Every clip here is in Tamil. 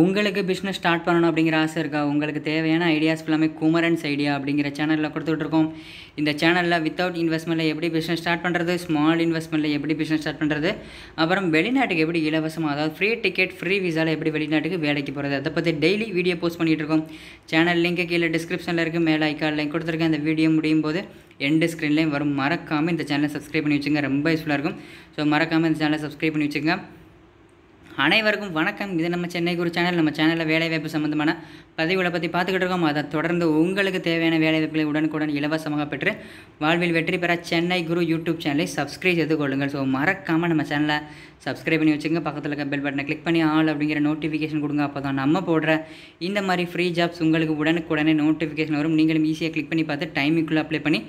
உங்களுக்கு பிஸ்னஸ் ஸ்டார்ட் பண்ணணும் அப்படிங்கிற ஆசை இருக்கா உங்களுக்கு தேவையான ஐடியாஸ் எல்லாமே குமரன்ஸ் ஐடியா அப்படிங்கிற சேனலில் கொடுத்துட்ருக்கோம் இந்த சேனலில் வித்தவுட் இன்வெஸ்ட்மெண்ட்டில் எப்படி பிஸ்னஸ் ஸ்டார்ட் பண்ணுறது ஸ்மால் இன்வெஸ்ட்மெண்ட்டில் எப்படி பிஸ்னஸ் ஸ்டார்ட் பண்ணுறது அப்புறம் வெளிநாட்டுக்கு எப்படி இலவசமாக அதாவது ஃப்ரீ டிக்கெட் ஃப்ரீ விசாவில் எப்படி வெளிநாட்டுக்கு வேலைக்கு போகிறது அதை பற்றி டெய்லி வீடியோ போஸ்ட் பண்ணிகிட்ருக்கோம் இருக்கோம் சேனல் லிங்க்கு கீழே டிஸ்கிரிப்ஷனில் இருக்குது மேலே ஐக்கால் லிங்க் கொடுத்துருக்கேன் அந்த வீடியோ முடியும் போது எண்டு ஸ்க்ரீன்லேயும் வரும் மறக்காமல் இந்த சேனலை சப்ஸ்கிரைப் பண்ணி வச்சுங்க ரொம்ப யூஸ்ஃபுல்லாக இருக்கும் ஸோ மறக்காமல் இந்த சேனலை சப்ஸ்கிரைப் பண்ணி வச்சுங்க அனைவருக்கும் வணக்கம் இது நம்ம சென்னை குரு சேனல் நம்ம சேனலில் வேலைவாய்ப்பு சம்மந்தமான பதிவுகளை பற்றி பார்த்துக்கிட்டு இருக்கோம் அதை தொடர்ந்து உங்களுக்கு தேவையான வேலைவாய்ப்புகளை உடனுக்குடன் இலவசமாக பெற்று வாழ்வில் வெற்றி பெற சென்னை குரு யூடியூப் சேனலை சப்ஸ்கிரைப் செய்து கொள்ளுங்கள் ஸோ மறக்காமல் நம்ம சேனலை சப்ஸ்கிரைப் பண்ணி வச்சுங்க பக்கத்தில் இருக்க பெல் பட்டனை கிளிக் பண்ணி ஆள் அப்படிங்கிற நோட்டிஃபிகேஷன் கொடுங்க அப்போ தான் நம்ம போடுற இந்த மாதிரி ஃப்ரீ ஜாப்ஸ் உங்களுக்கு உடனுக்குடனே நோட்டிஃபிகேஷன் வரும் நீங்களும் ஈஸியாக கிளிக் பண்ணி பார்த்து டைமிங்குள்ளே அப்ளை பண்ணி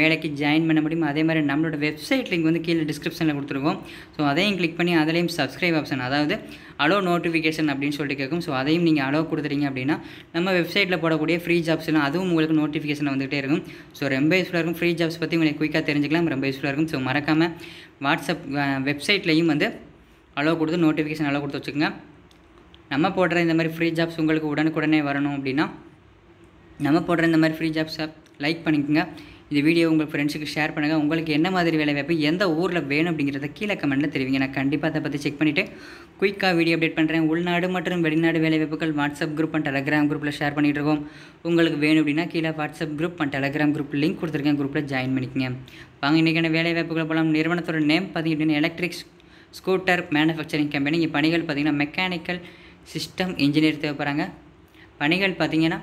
வேலைக்கு ஜாயின் பண்ண முடியும் அதே மாதிரி நம்மளோட வெப்சைட் லிங்க் வந்து கீழே டிஸ்கிரிப்ஷனில் கொடுத்துருக்கோம் ஸோ அதையும் கிளிக் பண்ணி அதிலையும் சப்ஸ்கிரைப் ஆப்ஷன் அதாவது வந்து அலோ நோட்டிஃபிகேஷன் அப்படின்னு சொல்லிட்டு கேட்கும் ஸோ அதையும் நீங்கள் அலோ கொடுத்துறீங்க அப்படின்னா நம்ம வெப்சைட்டில் போடக்கூடிய ஃப்ரீ ஜாப்ஸ்லாம் அதுவும் உங்களுக்கு நோட்டிஃபிகேஷன் வந்துகிட்டே இருக்கும் ஸோ ரொம்ப யூஸ்ஃபுல்லாக இருக்கும் ஃப்ரீ ஜாப்ஸ் பற்றி உங்களுக்கு குயிக்காக தெரிஞ்சுக்கலாம் ரொம்ப யூஸ்ஃபுல்லாக இருக்கும் ஸோ மறக்காமல் வாட்ஸ்அப் வெப்சைட்லேயும் வந்து அலோ கொடுத்து நோட்டிஃபிகேஷன் அலோ கொடுத்து வச்சுக்கோங்க நம்ம போடுற இந்த மாதிரி ஃப்ரீ ஜாப்ஸ் உங்களுக்கு உடனுக்குடனே வரணும் அப்படின்னா நம்ம போடுற இந்த மாதிரி ஃப்ரீ ஜாப்ஸை லைக் பண்ணிக்கோங்க இந்த வீடியோ உங்கள் ஃப்ரெண்ட்ஸுக்கு ஷேர் பண்ணுங்கள் உங்களுக்கு என்ன மாதிரி வேலை வாய்ப்பு எந்த ஊரில் வேணும் அப்படிங்கிறத கீழே கமெண்ட்டில் தெரிவிங்க நான் கண்டிப்பாக அதை பற்றி செக் பண்ணிவிட்டு குயிக்காக வீடியோ அப்டேட் பண்ணுறேன் உள்நாடு மற்றும் வெளிநாடு வேலைவாய்ப்புகள் வாட்ஸ்அப் குரூப் அண்ட் டெலகிராம் குரூப்பில் ஷேர் பண்ணிகிட்டு இருக்கோம் உங்களுக்கு வேணும் அப்படின்னா கீழே WhatsApp group and Telegram group link கொடுத்துருக்கேன் குரூப்பில் ஜாயின் பண்ணிக்கங்க வாங்க இன்றைக்கான வேலைவாய்ப்புகள் போகலாம் நிறுவனத்தோட நேம் பார்த்திங்கன்னா அப்படின்னா எலக்ட்ரிக்ஸ் ஸ்கூட்டர் மேனுஃபேக்சரிங் கம்பெனி இங்கே பணிகள் பார்த்திங்கன்னா மெக்கானிக்கல் சிஸ்டம் இன்ஜினியர் தேவைப்படுறாங்க பணிகள் பார்த்திங்கன்னா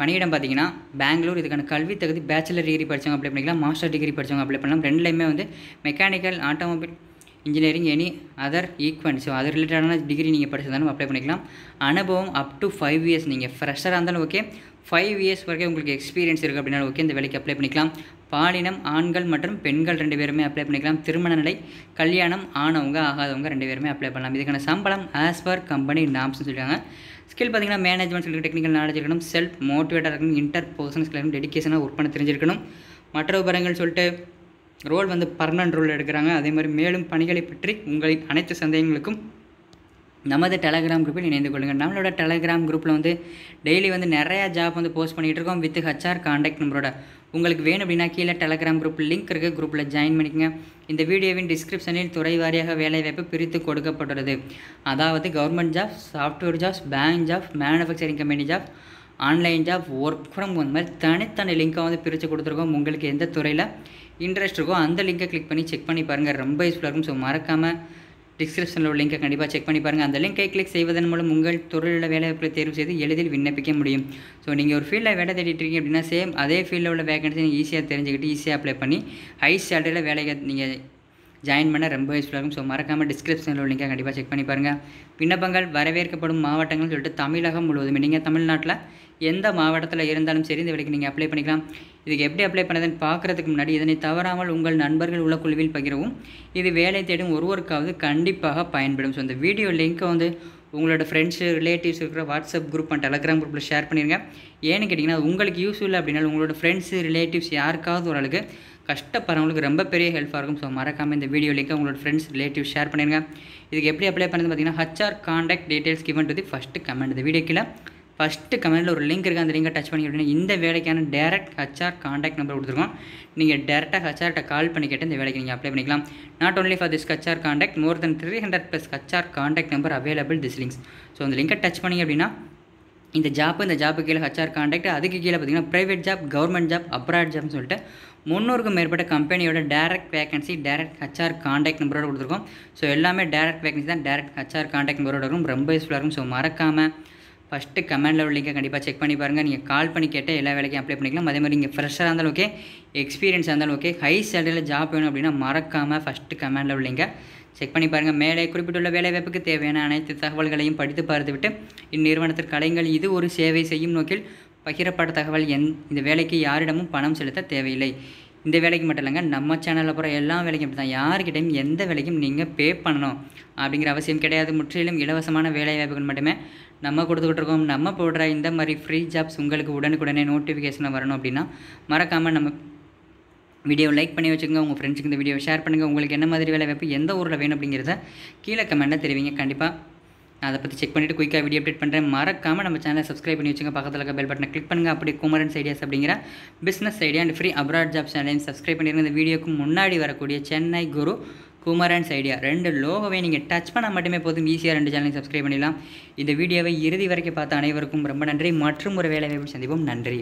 பணியிடம் பார்த்தீங்கன்னா பெங்களூர் இதுக்கான கல்வி தகுதி பேச்சுலர் டிகிரி படித்தவங்க அப்ளை பண்ணிக்கலாம் மாஸ்டர் டிகிரி படித்தவங்க அப்ளை பண்ணலாம் ரெண்டுலையுமே வந்து mechanical automobile engineering any other equivalent so அது ரிலேட்டடான டிகிரி நீங்கள் படிச்சதாலும் அப்ளை பண்ணிக்கலாம் அனுபவம் அப் டு ஃபைவ் இயர்ஸ் நீங்கள் ஃப்ரெஷராக இருந்தாலும் ஓகே ஃபைவ் இயர்ஸ் வரைக்கும் உங்களுக்கு எக்ஸ்பீரியன்ஸ் இருக்குது அப்படின்னா ஓகே இந்த வேலைக்கு அப்ளை பண்ணிக்கலாம் பாலினம் ஆண்கள் மற்றும் பெண்கள் ரெண்டு பேருமே அப்ளை பண்ணிக்கலாம் திருமண நிலை கல்யாணம் ஆனவங்க ஆகாதவங்க ரெண்டு பேருமே அப்ளை பண்ணலாம் இதுக்கான சம்பளம் ஆஸ் பர் கம்பெனி நாம்ஸ்னு சொல்லியிருக்காங்க ஸ்கில் பார்த்தீங்கன்னா மேனேஜ்மெண்ட் ஸ்கில் டெக்னிக்கல் நாலேஜ் இருக்கணும் செல்ஃப் மோட்டிவேட்டாக இருக்கணும் இன்டர் பர்சனல் ஸ்கில் இருக்கணும் டெடிக்கேஷனாக ஒர்க் பண்ண தெரிஞ்சிருக்கணும் மற்ற உபரங்கள் சொல்லிட்டு ரோல் வந்து பர்மனன்ட் ரோல் எடுக்கிறாங்க அதே மாதிரி மேலும் பணிகளை பற்றி உங்களின் அனைத்து சந்தேகங்களுக்கும் நமது டெலகிராம் குரூப்பில் இணைந்து கொள்ளுங்கள் நம்மளோட டெலகிராம் குரூப்பில் வந்து டெய்லி வந்து நிறையா ஜாப் வந்து போஸ்ட் பண்ணிகிட்டு இருக்கோம் வித் ஹச்ஆர் காண்டாக்ட் நம்பரோட உங்களுக்கு வேணும் அப்படின்னா கீழே டெலகிராம் குரூப் லிங்க் இருக்குது குரூப்பில் ஜாயின் பண்ணிக்கோங்க இந்த வீடியோவின் டிஸ்கிரிப்ஷனில் துறை வாரியாக வேலைவாய்ப்பு பிரித்து கொடுக்கப்பட்டுள்ளது அதாவது government job software jobs bank job manufacturing company job online job work from home மாதிரி தனித்தனி லிங்க்காக வந்து பிரித்து கொடுத்துருக்கோம் உங்களுக்கு எந்த துறையில் இன்ட்ரெஸ்ட் இருக்கோ அந்த லிங்கை கிளிக் பண்ணி செக் பண்ணி பாருங்கள் ரொம்ப யூஸ்ஃபுல்லாக இருக்கும் ஸோ மறக்காமல் டிஸ்கிரிப்ஷனில் உள்ள லிங்கை கண்டிப்பாக செக் பண்ணி பாருங்கள் அந்த லிங்கை கிளிக் செய்வதன் மூலம் உங்கள் தொழிலில் வேலைவாய்ப்புகளை தேர்வு செய்து எளிதில் விண்ணப்பிக்க முடியும் ஸோ நீங்கள் ஒரு ஃபீல்டில் வேலை தேடிட்டு இருக்கீங்க அப்படின்னா சேம் அதே ஃபீல்டில் உள்ள வேகன்சி நீங்கள் ஈஸியாக தெரிஞ்சுக்கிட்டு ஈஸியாக அப்ளை பண்ணி ஹை சேலரியில் வேலை நீங்கள் ஜாயின் பண்ண ரொம்ப யூஸ்ஃபுல்லாக இருக்கும் ஸோ மறக்காமல் டிஸ்கிரிப்ஷனில் லிங்கை கண்டிப்பாக செக் பண்ணி பாருங்கள் விண்ணப்பங்கள் வரவேற்கப்படும் மாவட்டங்கள்னு சொல்லிட்டு தமிழகம் முழுவதும் நீங்கள் தமிழ்நாட்டில் எந்த மாவட்டத்தில் இருந்தாலும் சரி இந்த வேலைக்கு நீங்கள் அப்ளை பண்ணிக்கலாம் இதுக்கு எப்படி அப்ளை பண்ணதுன்னு பார்க்குறதுக்கு முன்னாடி இதனை தவறாமல் உங்கள் நண்பர்கள் உள்ள குழுவில் பகிரவும் இது வேலை தேடும் ஒருவருக்காவது கண்டிப்பாக பயன்படும் ஸோ இந்த வீடியோ லிங்க்கை வந்து உங்களோட ஃப்ரெண்ட்ஸு ரிலேட்டிவ்ஸ் இருக்கிற வாட்ஸ்அப் குரூப் அண்ட் டெலகிராம் குரூப்பில் ஷேர் பண்ணிடுங்க ஏன்னு கேட்டிங்கன்னா உங்களுக்கு யூஸ்ஃபுல் அப்படின்னா உங்களோட ஃப்ரெண்ட்ஸு ரிலேட்டிவ்ஸ் யாருக்காவது ஒரு அளவுக்கு கஷ்டப்படுறவங்களுக்கு ரொம்ப பெரிய ஹெல்ப்பாக இருக்கும் ஸோ மறக்காமல் இந்த வீடியோ லிங்க்கை உங்களோட ஃப்ரெண்ட்ஸ் ரிலேட்டிவ் ஷேர் பண்ணிடுங்க இதுக்கு எப்படி அப்ளை பண்ணுறது பார்த்தீங்கன்னா HR contact details given to the first comment இந்த வீடியோ கீழே ஃபஸ்ட்டு கமெண்ட்டில் ஒரு லிங்க் இருக்குது அந்த லிங்கை டச் பண்ணி அப்படின்னா இந்த வேலைக்கான டேரக்ட் ஹச்ஆர் காண்டாக்ட் நம்பர் கொடுத்துருக்கோம் நீங்கள் டேரெக்டாக ஹச்ஆர்கிட்ட கால் பண்ணி கேட்டு இந்த வேலைக்கு நீங்கள் அப்ளை பண்ணிக்கலாம் not only for this HR contact more than three hundred plus HR contact number available this links so அந்த லிங்கை டச் பண்ணி அப்படின்னா இந்த ஜாப் இந்த ஜாப்பு கீழே ஹச்ஆர் காண்டாக்ட் அதுக்கு கீழே பார்த்தீங்கன்னா private job government job abroad ஜாப்னு சொல்லிட்டு முந்நூறுக்கும் மேற்பட்ட கம்பெனியோட direct vacancy direct HR contact நம்பரோட கொடுத்துருக்கோம் ஸோ எல்லாமே டேரக்ட் வேகன்சி தான் டேரக்ட் ஹச்ஆர் காண்டாக்ட் நம்பரோட இருக்கும் ரொம்ப யூஸ்ஃபுல்லாக இருக்கும் ஸோ மறக்காமல் ஃபஸ்ட்டு கமெண்ட் லெவல் லிங்கை கண்டிப்பாக செக் பண்ணி பாருங்கள் நீங்கள் கால் பண்ணி கேட்டால் எல்லா வேலைக்கும் அப்ளை பண்ணிக்கலாம் அதே மாதிரி நீங்கள் ஃப்ரெஷ்ஷாக இருந்தாலும் ஓகே எக்ஸ்பீரியன்ஸாக இருந்தாலும் ஓகே ஹை சேலரியில் ஜாப் வேணும் அப்படின்னா மறக்காமல் ஃபஸ்ட்டு கமெண்டில் லெவல் லிங்கை செக் பண்ணி பாருங்கள் மேலே குறிப்பிட்டுள்ள வேலைவாய்ப்புக்கு தேவையான அனைத்து தகவல்களையும் படித்து பார்த்துவிட்டு இந்நிறுவனத்திற்கு கலைஞர்கள் இது ஒரு சேவை செய்யும் நோக்கில் பகிரப்பட்ட தகவல் எந் இந்த வேலைக்கு யாரிடமும் பணம் செலுத்த தேவையில்லை இந்த வேலைக்கு மட்டும் இல்லைங்க நம்ம சேனலில் போகிற எல்லா வேலைக்கும் அப்படி தான் யாருக்கிட்டையும் எந்த வேலைக்கும் நீங்கள் பே பண்ணணும் அப்படிங்கிற அவசியம் கிடையாது முற்றிலும் இலவசமான வேலை வாய்ப்புகள் மட்டுமே நம்ம கொடுத்துக்கிட்டு இருக்கோம் நம்ம போடுற இந்த மாதிரி ஃப்ரீ ஜாப்ஸ் உங்களுக்கு உடனுக்குடனே நோட்டிஃபிகேஷனில் வரணும் அப்படின்னா மறக்காமல் நம்ம வீடியோ லைக் பண்ணி வச்சுக்கோங்க உங்கள் ஃப்ரெண்ட்ஸுக்கு இந்த வீடியோ ஷேர் பண்ணுங்கள் உங்களுக்கு என்ன மாதிரி வேலை வாய்ப்பு எந்த ஊரில் வேணும் அப்படிங்கிறத கீழே கமெண்ட்டாக தெரிவிங்க கண்டிப்பாக நான் அதை பற்றி செக் பண்ணிவிட்டு குயிக்காக வீடியோ அப்டேட் பண்ணுறேன் மறக்காமல் நம்ம சேனலை சப்ஸ்கிரைப் பண்ணி வச்சுங்க பக்கத்தில் இருக்க பெல் பட்டனை கிளிக் பண்ணுங்கள் அப்படி குமரன்ஸ் ஐடியாஸ் அப்படிங்கிற business idea and free abroad job சேனலையும் சப்ஸ்கிரைப் பண்ணிடுங்க இந்த வீடியோக்கு முன்னாடி வரக்கூடிய சென்னை குரு குமரன்ஸ் ஐடியா ரெண்டு லோகோவை நீங்கள் டச் பண்ணால் மட்டுமே போதும் ஈஸியாக ரெண்டு சேனலையும் சப்ஸ்கிரைப் பண்ணிடலாம் இந்த வீடியோவை இறுதி வரைக்கும் பார்த்த அனைவருக்கும் ரொம்ப நன்றி மற்றும் ஒரு வேலை வாய்ப்பு சந்திப்போம் நன்றி